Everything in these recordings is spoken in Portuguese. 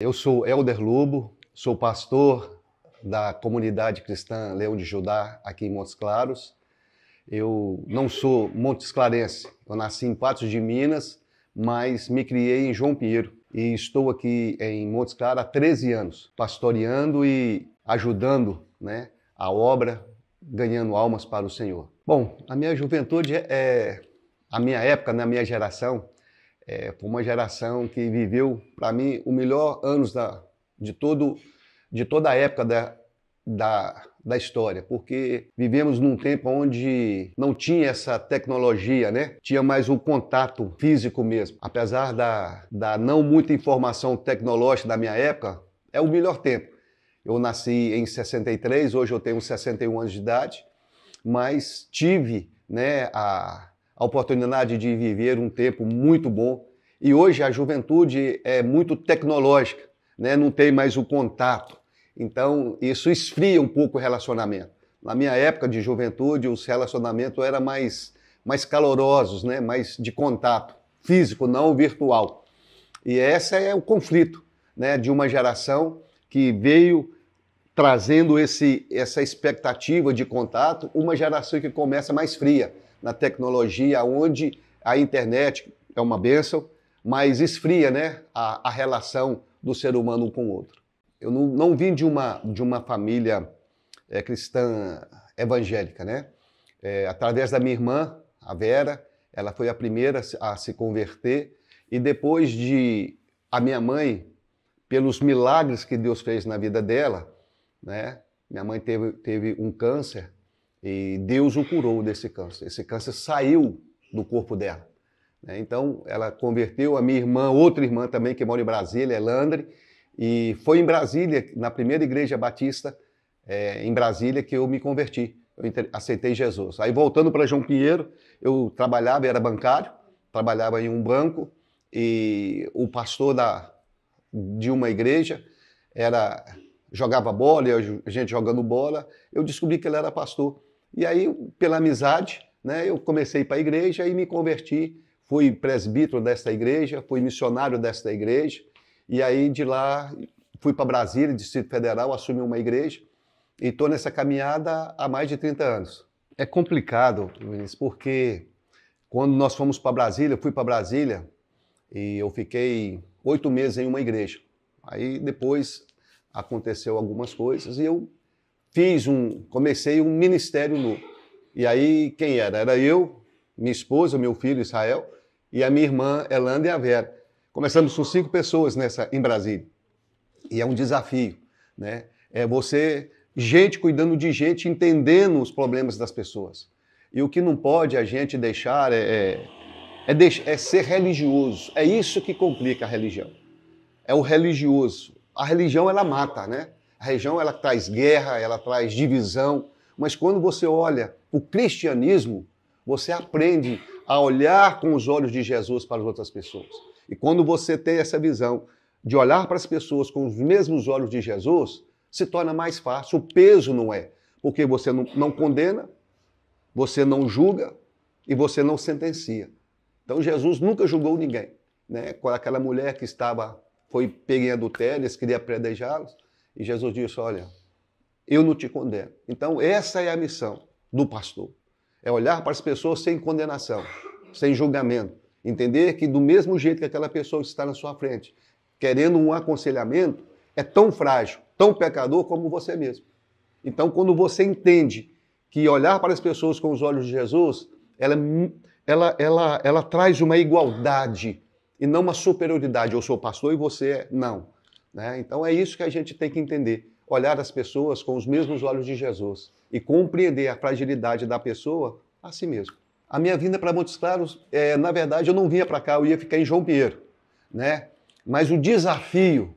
Eu sou Elder Lobo, sou pastor da comunidade cristã Leão de Judá aqui em Montes Claros. Eu não sou Montes Clarense, eu nasci em Patos de Minas, mas me criei em João Pinheiro e estou aqui em Montes Claros há 13 anos, pastoreando e ajudando né, a obra, ganhando almas para o Senhor. Bom, a minha juventude é, é a minha época, na né, minha geração, é, por uma geração que viveu, para mim, o melhor anos da, de, todo, de toda a época da, da, da história, porque vivemos num tempo onde não tinha essa tecnologia, né? Tinha mais o um contato físico mesmo. Apesar da, da não muita informação tecnológica da minha época, é o melhor tempo. Eu nasci em 63, hoje eu tenho 61 anos de idade, mas tive né, a, a oportunidade de viver um tempo muito bom. E hoje a juventude é muito tecnológica, né? não tem mais o contato. Então, isso esfria um pouco o relacionamento. Na minha época de juventude, os relacionamentos eram mais, mais calorosos, né? mais de contato físico, não virtual. E esse é o conflito né? de uma geração que veio trazendo esse, essa expectativa de contato, uma geração que começa mais fria na tecnologia, onde a internet é uma benção, mas esfria né, a, a relação do ser humano um com o outro. Eu não, não vim de uma, de uma família é, cristã evangélica, né? É, através da minha irmã, a Vera, ela foi a primeira a se converter e depois de a minha mãe, pelos milagres que Deus fez na vida dela, né? Minha mãe teve, teve um câncer e Deus o curou desse câncer. Esse câncer saiu do corpo dela. Né? Então, ela converteu a minha irmã, outra irmã também, que mora em Brasília, Elandre, e foi em Brasília, na primeira igreja batista é, em Brasília, que eu me converti. Eu aceitei Jesus. Aí, voltando para João Pinheiro, eu trabalhava, era bancário, trabalhava em um banco, e o pastor da, de uma igreja era jogava bola, a gente jogando bola, eu descobri que ele era pastor. E aí, pela amizade, né, eu comecei para a igreja e me converti. Fui presbítero desta igreja, fui missionário desta igreja. E aí, de lá, fui para Brasília, Distrito Federal, assumi uma igreja. E estou nessa caminhada há mais de 30 anos. É complicado, Vinícius, porque quando nós fomos para Brasília, eu fui para Brasília e eu fiquei oito meses em uma igreja. Aí depois aconteceu algumas coisas e eu fiz um, comecei um ministério novo. E aí quem era? Era eu, minha esposa, meu filho Israel e a minha irmã Elanda e a Vera. Começamos com cinco pessoas nessa em Brasília. E é um desafio, né? É você gente cuidando de gente, entendendo os problemas das pessoas. E o que não pode a gente deixar é, é, é, deix é ser religioso. É isso que complica a religião. É o religioso. A religião ela mata, né? A região ela traz guerra, ela traz divisão, mas quando você olha o cristianismo, você aprende a olhar com os olhos de Jesus para as outras pessoas. E quando você tem essa visão de olhar para as pessoas com os mesmos olhos de Jesus, se torna mais fácil. O peso não é, porque você não, não condena, você não julga e você não sentencia. Então Jesus nunca julgou ninguém, né? Com aquela mulher que estava foi pega em adultério, queria predejá-los, e Jesus disse: Olha, eu não te condeno. Então, essa é a missão do pastor: é olhar para as pessoas sem condenação, sem julgamento. Entender que, do mesmo jeito que aquela pessoa que está na sua frente, querendo um aconselhamento, é tão frágil, tão pecador como você mesmo. Então, quando você entende que olhar para as pessoas com os olhos de Jesus, ela, ela, ela, ela traz uma igualdade e não uma superioridade. Eu sou pastor e você é. Não. Né? Então é isso que a gente tem que entender: olhar as pessoas com os mesmos olhos de Jesus e compreender a fragilidade da pessoa a si mesmo. A minha vinda para Montes Claros, é, na verdade, eu não vinha para cá, eu ia ficar em João Pinheiro, né? Mas o desafio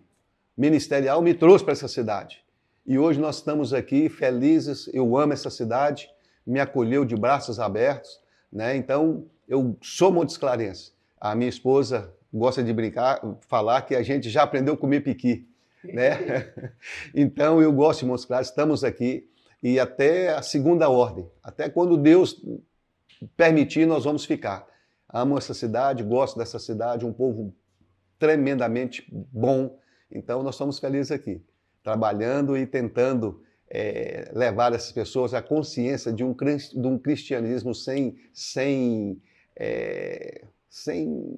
ministerial me trouxe para essa cidade. E hoje nós estamos aqui felizes, eu amo essa cidade, me acolheu de braços abertos, né? Então, eu sou Montes Clarense. A minha esposa gosta de brincar, falar que a gente já aprendeu a comer piqui. Né? então, eu gosto, de mostrar, estamos aqui e até a segunda ordem, até quando Deus permitir, nós vamos ficar. Amo essa cidade, gosto dessa cidade, um povo tremendamente bom. Então, nós estamos felizes aqui, trabalhando e tentando é, levar essas pessoas à consciência de um, de um cristianismo sem, sem, é, sem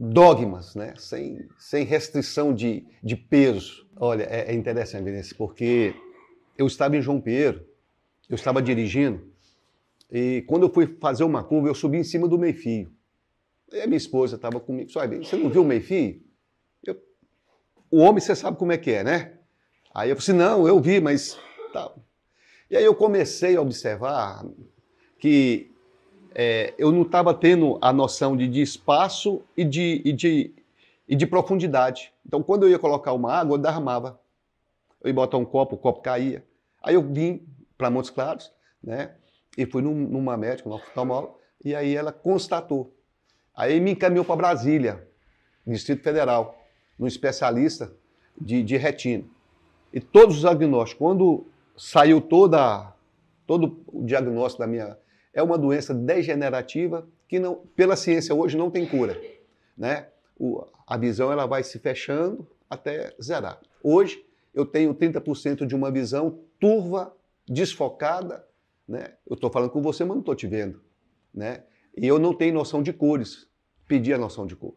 dogmas, né? sem, sem restrição de, de peso. Olha, é, é interessante, Vinícius, porque eu estava em João Pinheiro, eu estava dirigindo, e quando eu fui fazer uma curva, eu subi em cima do meio-fio. E a minha esposa estava comigo, sabe, você não viu o meio-fio? O homem, você sabe como é que é, né? Aí eu falei assim, não, eu vi, mas... Tá. E aí eu comecei a observar que é, eu não estava tendo a noção de, de espaço e de, e de, e de profundidade. Então, quando eu ia colocar uma água, eu derramava. Eu ia botar um copo, o copo caía. Aí eu vim para Montes Claros, né? E fui num, numa médica, numa oftalmóloga, e aí ela constatou. Aí me encaminhou para Brasília, Distrito Federal, num especialista de, de retina. E todos os diagnósticos, quando saiu toda, todo o diagnóstico da minha é uma doença degenerativa que, não, pela ciência hoje, não tem cura. Né? O, a visão ela vai se fechando até zerar. Hoje, eu tenho 30% de uma visão turva, desfocada. Né? Eu estou falando com você, mas não estou te vendo. Né? E eu não tenho noção de cores. Pedi a noção de cor.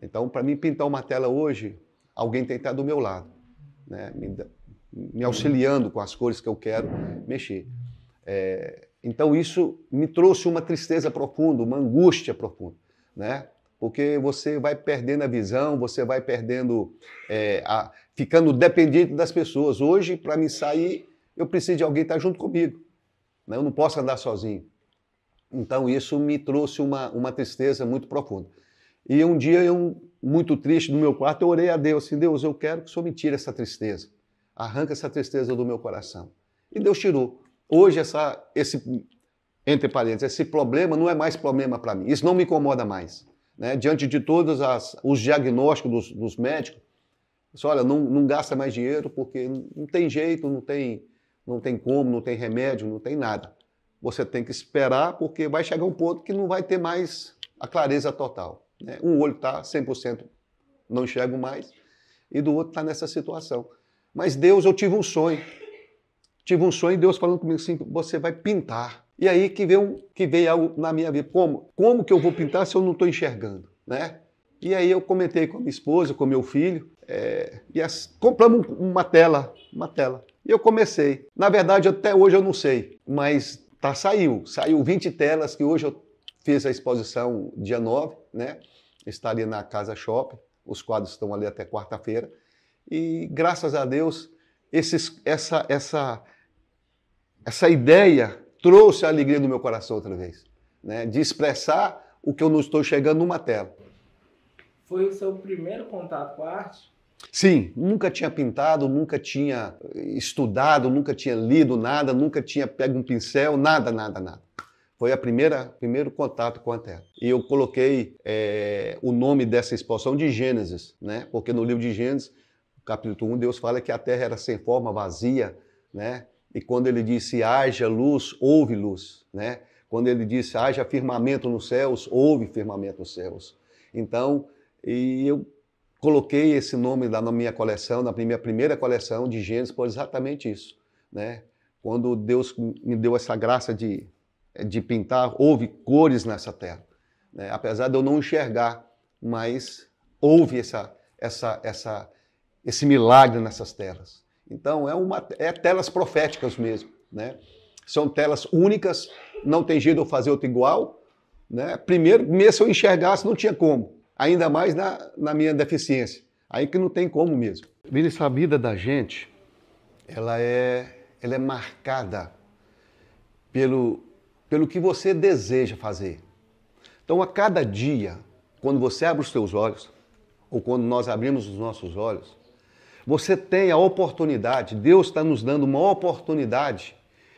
Então, para mim pintar uma tela hoje, alguém tem que estar do meu lado, né? me, me, auxiliando com as cores que eu quero mexer. É, então isso me trouxe uma tristeza profunda, uma angústia profunda, né? Porque você vai perdendo a visão, você vai perdendo, é, a, ficando dependente das pessoas. Hoje, para me sair, eu preciso de alguém estar junto comigo. Né? Eu não posso andar sozinho. Então isso me trouxe uma, uma tristeza muito profunda. E um dia, eu, muito triste, no meu quarto, eu orei a Deus, assim, Deus, eu quero que o Senhor me tire essa tristeza. Arranca essa tristeza do meu coração. E Deus tirou. Hoje, essa, esse, entre parênteses, esse problema não é mais problema para mim. Isso não me incomoda mais. Né? Diante de todos as, os diagnósticos dos, dos médicos, olha, não, não, gasta mais dinheiro porque não tem jeito, não tem, não tem como, não tem remédio, não tem nada. Você tem que esperar porque vai chegar um ponto que não vai ter mais a clareza total. Né? Um olho está 100%, não enxergo mais, e do outro está nessa situação. Mas Deus, eu tive um sonho. Tive um sonho e Deus falando comigo assim: você vai pintar. E aí que veio, que veio algo na minha vida: como, como que eu vou pintar se eu não estou enxergando? Né? E aí eu comentei com a minha esposa, com meu filho, é, e as, compramos uma tela, uma tela. E eu comecei. Na verdade, até hoje eu não sei, mas tá, saiu. Saiu 20 telas que hoje eu fiz a exposição dia 9, né? ali na Casa Shopping. Os quadros estão ali até quarta-feira. E graças a Deus, esses, essa, essa, essa ideia trouxe a alegria do meu coração outra vez, né? de expressar o que eu não estou chegando numa tela. Foi o seu primeiro contato com a arte? Sim, nunca tinha pintado, nunca tinha estudado, nunca tinha lido nada, nunca tinha pego um pincel, nada, nada, nada. Foi a primeira primeiro contato com a Terra. E eu coloquei é, o nome dessa exposição de Gênesis, né? Porque no livro de Gênesis, capítulo 1, Deus fala que a Terra era sem forma, vazia, né? E quando ele disse haja luz, houve luz, né? Quando ele disse haja firmamento nos céus, houve firmamento nos céus. Então, e eu coloquei esse nome lá na minha coleção, na minha primeira coleção de Gênesis, por exatamente isso, né? Quando Deus me deu essa graça de, de pintar, houve cores nessa terra, né? apesar de eu não enxergar, mas houve essa, essa, essa, esse milagre nessas terras. Então, é, uma, é telas proféticas mesmo, né? São telas únicas, não tem jeito de eu fazer outra igual, né? Primeiro, mesmo se eu enxergasse, não tinha como, ainda mais na, na minha deficiência. Aí que não tem como mesmo. Vinícius, a vida da gente, ela é, ela é marcada pelo, pelo que você deseja fazer. Então, a cada dia, quando você abre os seus olhos, ou quando nós abrimos os nossos olhos, você tem a oportunidade, Deus está nos dando uma oportunidade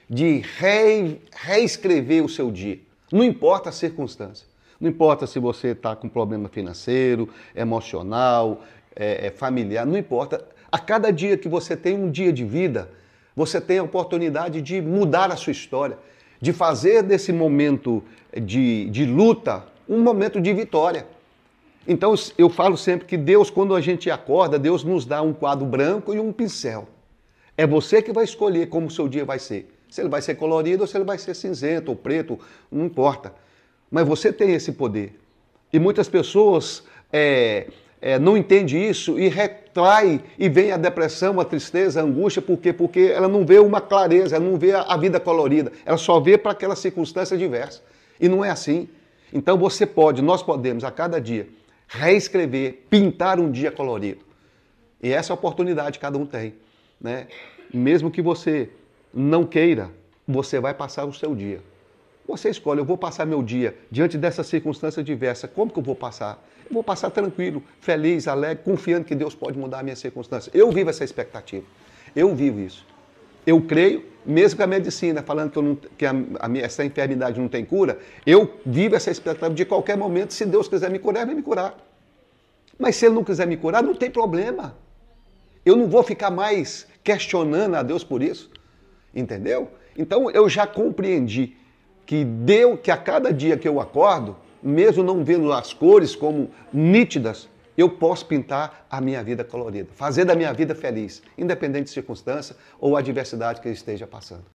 de re, reescrever o seu dia. Não importa a circunstância. Não importa se você está com problema financeiro, emocional, é, é, familiar, não importa. A cada dia que você tem um dia de vida, você tem a oportunidade de mudar a sua história, de fazer desse momento de, de luta um momento de vitória. Então eu falo sempre que Deus, quando a gente acorda, Deus nos dá um quadro branco e um pincel. É você que vai escolher como o seu dia vai ser. Se ele vai ser colorido ou se ele vai ser cinzento ou preto, não importa. Mas você tem esse poder. E muitas pessoas é, é, não entendem isso e retrai e vem a depressão, a tristeza, a angústia, por quê? Porque ela não vê uma clareza, ela não vê a vida colorida, ela só vê para aquela circunstância diversa. E não é assim. Então você pode, nós podemos a cada dia reescrever, pintar um dia colorido. E essa é oportunidade cada um tem. Né? Mesmo que você não queira, você vai passar o seu dia. Você escolhe, eu vou passar meu dia diante dessa circunstância diversa. Como que eu vou passar? Eu vou passar tranquilo, feliz, alegre, confiando que Deus pode mudar a minha circunstância. Eu vivo essa expectativa. Eu vivo isso eu creio, mesmo que a medicina falando que, não, que a, a, essa enfermidade não tem cura, eu vivo essa expectativa de qualquer momento, se Deus quiser me curar, ele vai me curar. Mas se ele não quiser me curar, não tem problema. Eu não vou ficar mais questionando a Deus por isso. Entendeu? Então eu já compreendi que deu que a cada dia que eu acordo, mesmo não vendo as cores como nítidas, eu posso pintar a minha vida colorida, fazer da minha vida feliz, independente de circunstância ou adversidade que eu esteja passando.